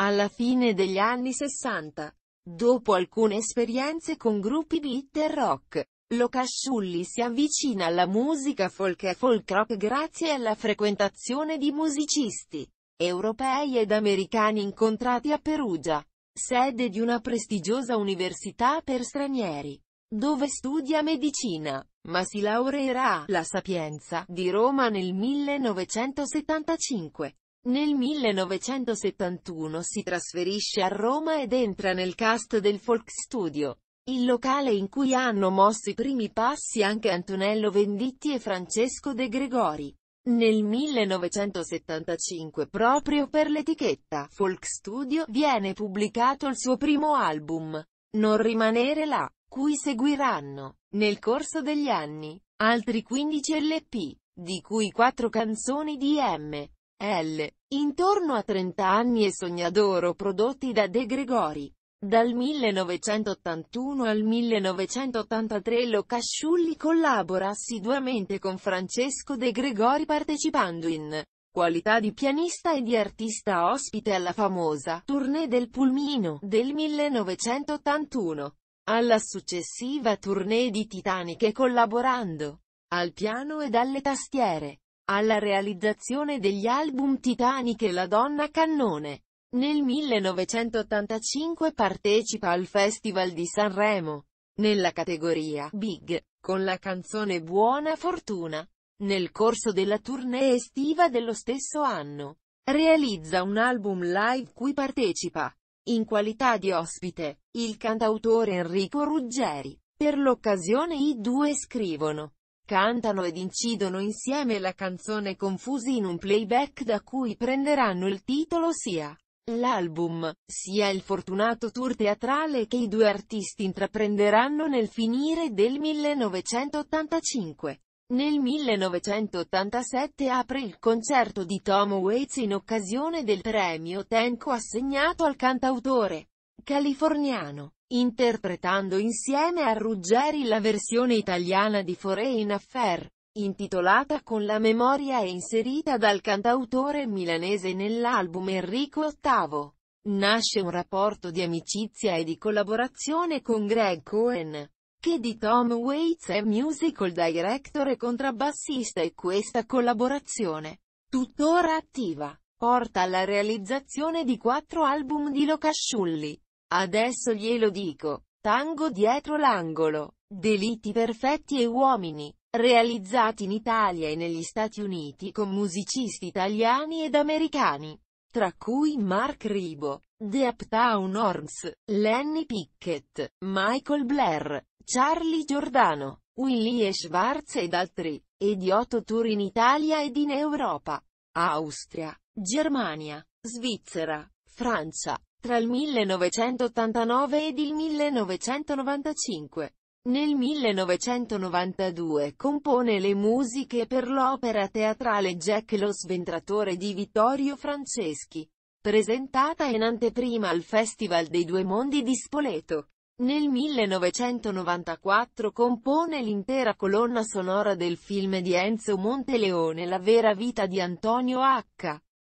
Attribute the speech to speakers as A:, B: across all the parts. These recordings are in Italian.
A: Alla fine degli anni 60, dopo alcune esperienze con gruppi beat e rock, Locasciulli si avvicina alla musica folk e folk rock grazie alla frequentazione di musicisti europei ed americani incontrati a Perugia, sede di una prestigiosa università per stranieri, dove studia medicina, ma si laureerà alla Sapienza di Roma nel 1975. Nel 1971 si trasferisce a Roma ed entra nel cast del Folkstudio, il locale in cui hanno mosso i primi passi anche Antonello Venditti e Francesco De Gregori. Nel 1975 proprio per l'etichetta Folkstudio viene pubblicato il suo primo album, Non rimanere là, cui seguiranno, nel corso degli anni, altri 15 LP, di cui 4 canzoni di M. L. Intorno a 30 anni e Sognadoro prodotti da De Gregori. Dal 1981 al 1983 Lo Casciulli collabora assiduamente con Francesco De Gregori partecipando in qualità di pianista e di artista ospite alla famosa tournée del Pulmino del 1981. Alla successiva tournée di Titanic e collaborando al piano e alle tastiere alla realizzazione degli album Titanic e La Donna Cannone. Nel 1985 partecipa al Festival di Sanremo, nella categoria Big, con la canzone Buona Fortuna. Nel corso della tournée estiva dello stesso anno, realizza un album live cui partecipa, in qualità di ospite, il cantautore Enrico Ruggeri. Per l'occasione i due scrivono cantano ed incidono insieme la canzone confusi in un playback da cui prenderanno il titolo sia l'album, sia il fortunato tour teatrale che i due artisti intraprenderanno nel finire del 1985. Nel 1987 apre il concerto di Tom Waits in occasione del premio Tenco assegnato al cantautore californiano interpretando insieme a Ruggeri la versione italiana di Foreign Affair, intitolata Con la memoria e inserita dal cantautore milanese nell'album Enrico VIII. Nasce un rapporto di amicizia e di collaborazione con Greg Cohen, che di Tom Waits è musical director e contrabbassista e questa collaborazione, tuttora attiva, porta alla realizzazione di quattro album di Locasciulli. Adesso glielo dico. Tango dietro l'angolo. Delitti perfetti e uomini. Realizzati in Italia e negli Stati Uniti con musicisti italiani ed americani. Tra cui Mark Ribo, The Uptown Orms, Lenny Pickett, Michael Blair, Charlie Giordano, Willy e Schwartz ed altri, e di otto tour in Italia ed in Europa. Austria, Germania, Svizzera, Francia, tra il 1989 ed il 1995. Nel 1992 compone le musiche per l'opera teatrale Jack lo sventratore di Vittorio Franceschi, presentata in anteprima al Festival dei Due Mondi di Spoleto. Nel 1994 compone l'intera colonna sonora del film di Enzo Monteleone La vera vita di Antonio H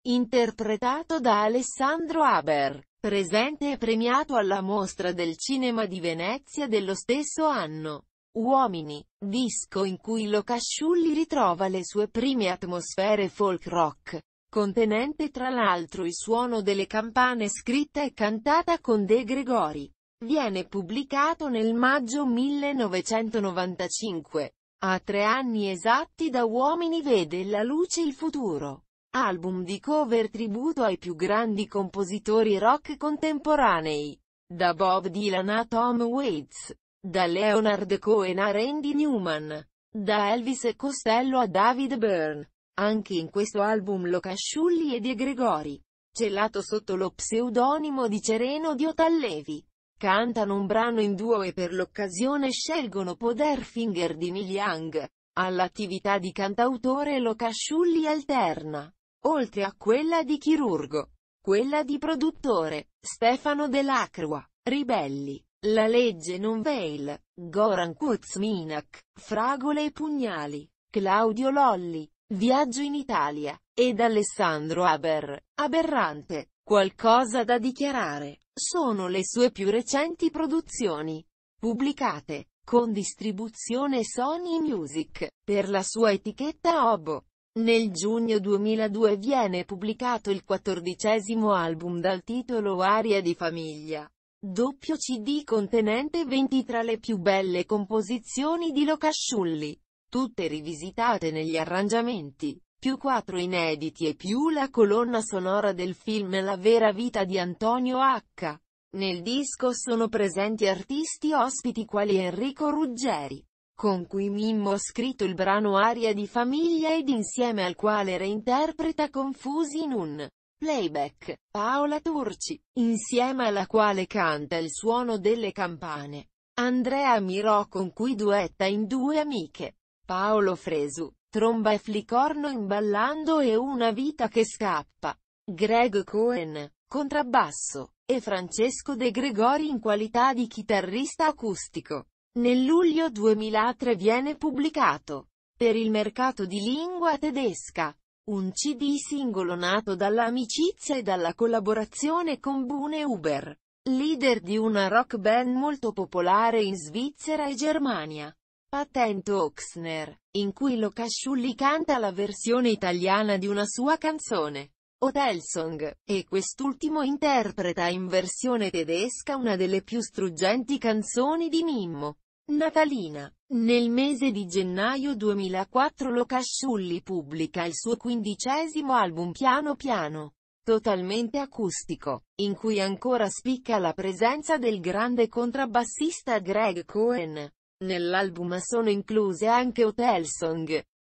A: interpretato da Alessandro Haber. Presente e premiato alla Mostra del Cinema di Venezia dello stesso anno. Uomini, disco in cui Locasciulli ritrova le sue prime atmosfere folk rock, contenente tra l'altro il suono delle campane scritta e cantata con De Gregori. Viene pubblicato nel maggio 1995. A tre anni esatti da Uomini vede la luce il futuro album di cover tributo ai più grandi compositori rock contemporanei, da Bob Dylan a Tom Waits, da Leonard Cohen a Randy Newman, da Elvis Costello a David Byrne. Anche in questo album Locasciulli e De Gregori, celato sotto lo pseudonimo di Cereno Diotallevi, cantano un brano in duo e per l'occasione scelgono Poderfinger di Neil Young. All'attività di cantautore Locasciulli alterna oltre a quella di chirurgo, quella di produttore, Stefano Dell'Acqua, Ribelli, La legge non veil, Goran Kuzminak, Fragole e pugnali, Claudio Lolli, Viaggio in Italia, ed Alessandro Aber, Aberrante, Qualcosa da dichiarare, sono le sue più recenti produzioni, pubblicate, con distribuzione Sony Music, per la sua etichetta Obo. Nel giugno 2002 viene pubblicato il quattordicesimo album dal titolo Aria di famiglia. Doppio CD contenente 20 tra le più belle composizioni di Locasciulli. Tutte rivisitate negli arrangiamenti, più quattro inediti e più la colonna sonora del film La vera vita di Antonio H. Nel disco sono presenti artisti ospiti quali Enrico Ruggeri, con cui Mimmo ha scritto il brano Aria di famiglia ed insieme al quale reinterpreta Confusi in un playback, Paola Turci, insieme alla quale canta il suono delle campane. Andrea Mirò con cui duetta in due amiche. Paolo Fresu, tromba e flicorno in ballando e una vita che scappa. Greg Cohen, contrabbasso, e Francesco De Gregori in qualità di chitarrista acustico. Nel luglio 2003 viene pubblicato, per il mercato di lingua tedesca, un CD singolo nato dall'amicizia e dalla collaborazione con Bune Uber, leader di una rock band molto popolare in Svizzera e Germania. Patent Oxner, in cui Locasciulli canta la versione italiana di una sua canzone. Otelsong, e quest'ultimo interpreta in versione tedesca una delle più struggenti canzoni di Mimmo. Natalina. Nel mese di gennaio 2004 Luca Sciulli pubblica il suo quindicesimo album Piano Piano, totalmente acustico, in cui ancora spicca la presenza del grande contrabbassista Greg Cohen. Nell'album sono incluse anche Hotel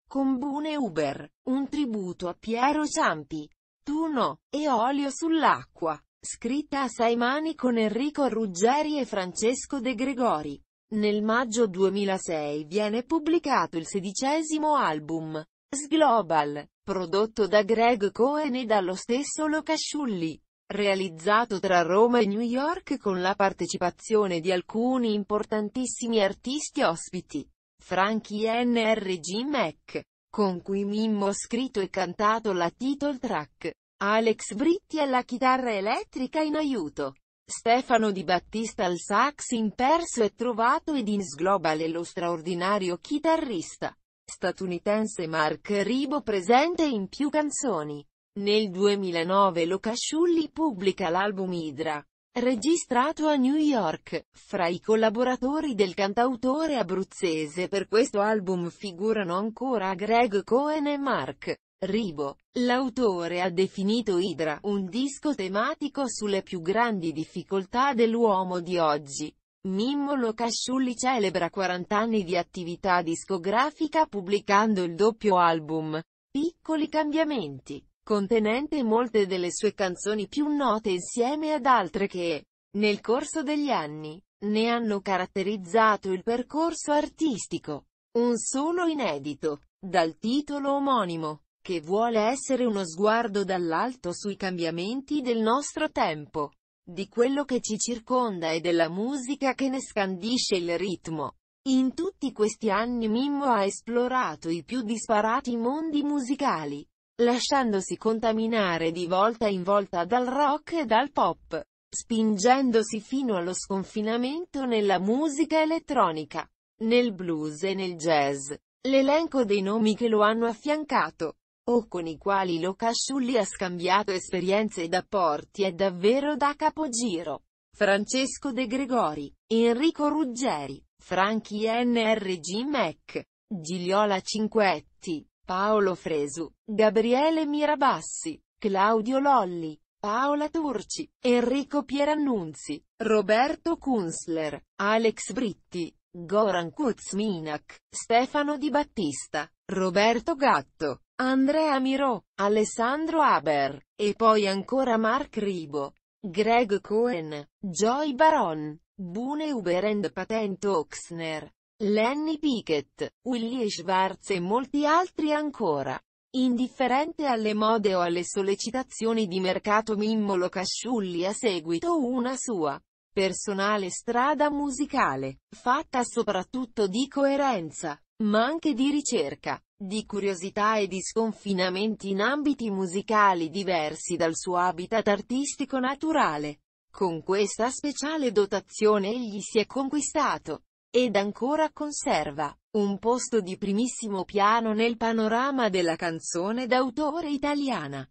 A: con Bune Uber, un tributo a Piero Ciampi, Nettuno, e Olio sull'acqua, scritta a sei mani con Enrico Ruggeri e Francesco De Gregori. Nel maggio 2006 viene pubblicato il sedicesimo album, Sglobal, prodotto da Greg Cohen e dallo stesso Locasciulli, realizzato tra Roma e New York con la partecipazione di alcuni importantissimi artisti ospiti, Frankie N. G. Mac, con cui Mimmo ha scritto e cantato la title track. Alex Britti alla chitarra elettrica in aiuto. Stefano Di Battista al sax in perso e trovato ed in Global è lo straordinario chitarrista statunitense Mark Ribo presente in più canzoni. Nel 2009 Luca Sciulli pubblica l'album Idra, Registrato a New York, fra i collaboratori del cantautore abruzzese per questo album figurano ancora Greg Cohen e Mark Ribo. L'autore ha definito Idra un disco tematico sulle più grandi difficoltà dell'uomo di oggi. Mimmo Casciulli celebra 40 anni di attività discografica pubblicando il doppio album. Piccoli cambiamenti contenente molte delle sue canzoni più note insieme ad altre che, nel corso degli anni, ne hanno caratterizzato il percorso artistico. Un solo inedito, dal titolo omonimo, che vuole essere uno sguardo dall'alto sui cambiamenti del nostro tempo, di quello che ci circonda e della musica che ne scandisce il ritmo. In tutti questi anni Mimmo ha esplorato i più disparati mondi musicali, lasciandosi contaminare di volta in volta dal rock e dal pop, spingendosi fino allo sconfinamento nella musica elettronica, nel blues e nel jazz. L'elenco dei nomi che lo hanno affiancato, o con i quali lo Casciulli ha scambiato esperienze ed apporti è davvero da capogiro. Francesco De Gregori, Enrico Ruggeri, Franchi NRG Mac, Gigliola Cinquetti, Paolo Fresu, Gabriele Mirabassi, Claudio Lolli, Paola Turci, Enrico Pierannunzi, Roberto Kunzler, Alex Britti, Goran Kuzminak, Stefano Di Battista, Roberto Gatto, Andrea Mirò, Alessandro Haber, e poi ancora Mark Ribo, Greg Cohen, Joy Baron, Bune Uber Uberend Patent Oxner, Lenny Pickett, Willie Schwartz e molti altri ancora. Indifferente alle mode o alle sollecitazioni di mercato Mimmo Locasciulli ha seguito una sua personale strada musicale, fatta soprattutto di coerenza, ma anche di ricerca, di curiosità e di sconfinamenti in ambiti musicali diversi dal suo habitat artistico naturale. Con questa speciale dotazione egli si è conquistato ed ancora conserva un posto di primissimo piano nel panorama della canzone d'autore italiana.